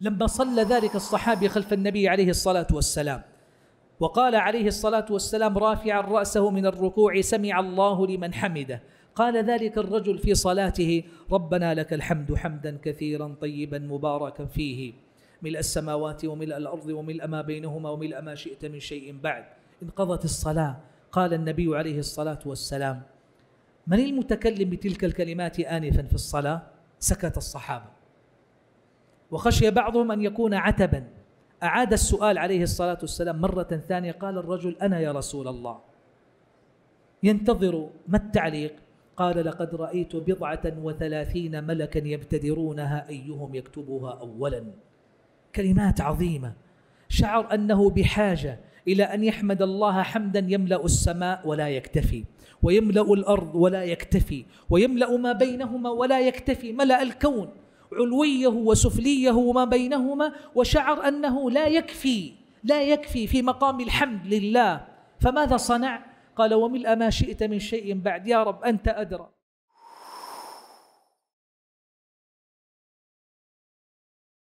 لما صلى ذلك الصحابي خلف النبي عليه الصلاة والسلام وقال عليه الصلاة والسلام رافعا رأسه من الركوع سمع الله لمن حمده قال ذلك الرجل في صلاته ربنا لك الحمد حمدا كثيرا طيبا مباركا فيه ملء السماوات وملء الأرض وملء ما بينهما وملء ما شئت من شيء بعد انقضت الصلاة قال النبي عليه الصلاة والسلام من المتكلم بتلك الكلمات آنفا في الصلاة سكت الصحابة وخشي بعضهم أن يكون عتبا أعاد السؤال عليه الصلاة والسلام مرة ثانية قال الرجل أنا يا رسول الله ينتظر ما التعليق قال لقد رأيت بضعة وثلاثين ملكا يبتدرونها أيهم يكتبها أولا كلمات عظيمة شعر أنه بحاجة إلى أن يحمد الله حمدا يملأ السماء ولا يكتفي ويملأ الأرض ولا يكتفي ويملأ ما بينهما ولا يكتفي ملأ الكون علويه وسفليه وما بينهما وشعر انه لا يكفي لا يكفي في مقام الحمد لله فماذا صنع؟ قال وملء ما شئت من شيء بعد يا رب انت ادرى